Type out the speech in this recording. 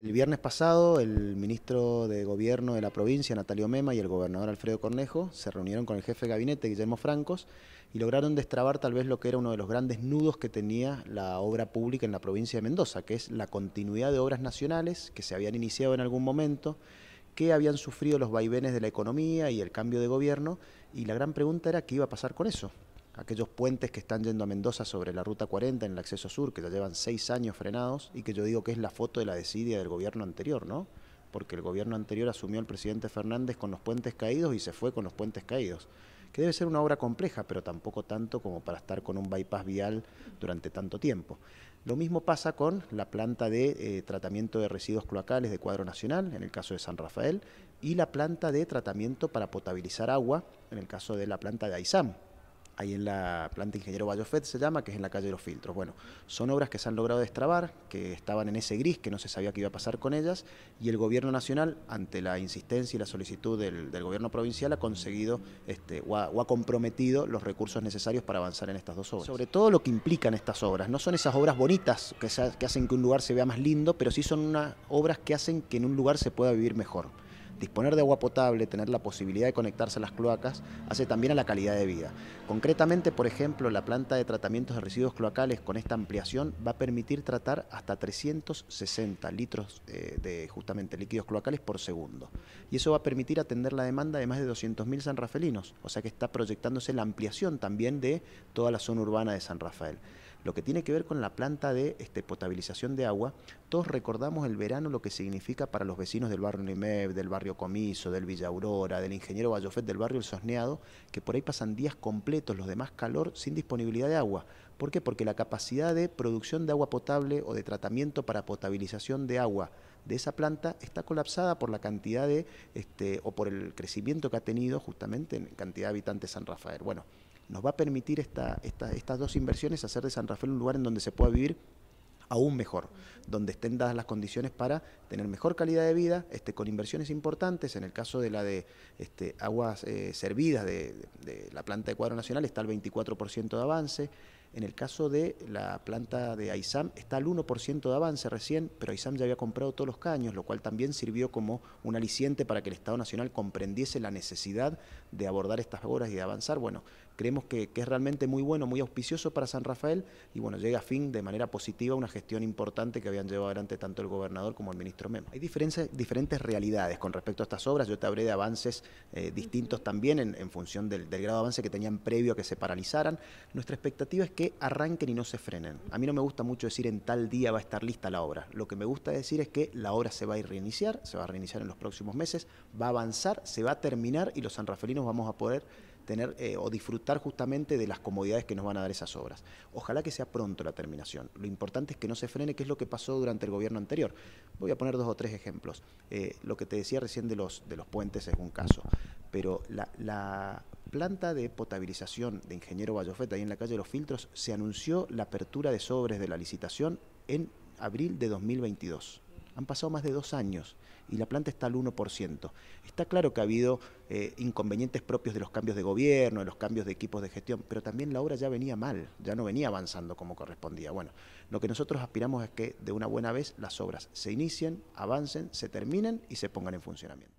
El viernes pasado, el ministro de Gobierno de la provincia, Natalio Mema, y el gobernador Alfredo Cornejo se reunieron con el jefe de gabinete, Guillermo Francos, y lograron destrabar tal vez lo que era uno de los grandes nudos que tenía la obra pública en la provincia de Mendoza, que es la continuidad de obras nacionales que se habían iniciado en algún momento, que habían sufrido los vaivenes de la economía y el cambio de gobierno, y la gran pregunta era qué iba a pasar con eso aquellos puentes que están yendo a Mendoza sobre la Ruta 40 en el acceso sur, que ya llevan seis años frenados y que yo digo que es la foto de la desidia del gobierno anterior, ¿no? Porque el gobierno anterior asumió al presidente Fernández con los puentes caídos y se fue con los puentes caídos, que debe ser una obra compleja, pero tampoco tanto como para estar con un bypass vial durante tanto tiempo. Lo mismo pasa con la planta de eh, tratamiento de residuos cloacales de cuadro nacional, en el caso de San Rafael, y la planta de tratamiento para potabilizar agua, en el caso de la planta de Aizam, ahí en la planta Ingeniero Bayofet se llama, que es en la calle de los filtros. Bueno, son obras que se han logrado destrabar, que estaban en ese gris, que no se sabía qué iba a pasar con ellas, y el gobierno nacional, ante la insistencia y la solicitud del, gobierno provincial, ha conseguido este, o, ha, comprometido los recursos necesarios para avanzar en estas dos obras. Sobre todo lo que implican estas obras, no son esas obras bonitas que, hacen que un lugar se vea más lindo, pero sí son obras que hacen que en un lugar se pueda vivir mejor disponer de agua potable, tener la posibilidad de conectarse a las cloacas, hace también a la calidad de vida. Concretamente, por ejemplo, la planta de tratamientos de residuos cloacales con esta ampliación va a permitir tratar hasta 360 litros eh, de justamente líquidos cloacales por segundo. Y eso va a permitir atender la demanda de más de 200.000 sanrafelinos, o sea que está proyectándose la ampliación también de toda la zona urbana de San Rafael lo que tiene que ver con la planta de este, potabilización de agua, todos recordamos el verano lo que significa para los vecinos del barrio Nimeb, del barrio Comiso, del Villa Aurora, del ingeniero Bayofet, del barrio El Sosneado, que por ahí pasan días completos, los demás calor, sin disponibilidad de agua. ¿Por qué? Porque la capacidad de producción de agua potable o de tratamiento para potabilización de agua de esa planta está colapsada por la cantidad de, este, o por el crecimiento que ha tenido justamente en cantidad de habitantes San Rafael. Bueno, nos va a permitir estas dos inversiones hacer de San Rafael un lugar en donde se pueda vivir aún mejor, donde estén dadas las condiciones para tener mejor calidad de vida, este, con inversiones importantes, en el caso de la de este, aguas eh, servidas de, la planta de cuadro nacional está al 24% de avance, en el caso de la planta de AISAM está al 1% de avance recién, pero AISAM ya había comprado todos los caños, lo cual también sirvió como un aliciente para que el Estado Nacional comprendiese la necesidad de abordar estas obras y de avanzar. Bueno, creemos que, es realmente muy bueno, muy auspicioso para San Rafael y bueno, llega a fin de manera positiva una gestión importante que habían llevado adelante tanto el gobernador como el ministro Memo. Hay diferentes, realidades con respecto a estas obras, yo te hablé de avances eh, distintos también en, función del, del, grado de avance que tenían previo a que se paralizaran. Nuestra expectativa es que arranquen y no se frenen. A mí no me gusta mucho decir en tal día va a estar lista la obra, lo que me gusta decir es que la obra se va a reiniciar, se va a reiniciar en los próximos meses, va a avanzar, se va a terminar y los sanrafelinos vamos a poder tener eh, o disfrutar justamente de las comodidades que nos van a dar esas obras. Ojalá que sea pronto la terminación. Lo importante es que no se frene, que es lo que pasó durante el gobierno anterior. Voy a poner dos o tres ejemplos. Eh, lo que te decía recién de los, de los puentes es un caso, pero la, planta de potabilización de Ingeniero Bayofeta, ahí en la calle de los Filtros, se anunció la apertura de sobres de la licitación en abril de 2022. Han pasado más de dos años y la planta está al 1%. Está claro que ha habido eh, inconvenientes propios de los cambios de gobierno, de los cambios de equipos de gestión, pero también la obra ya venía mal, ya no venía avanzando como correspondía. Bueno, lo que nosotros aspiramos es que de una buena vez las obras se inicien, avancen, se terminen y se pongan en funcionamiento.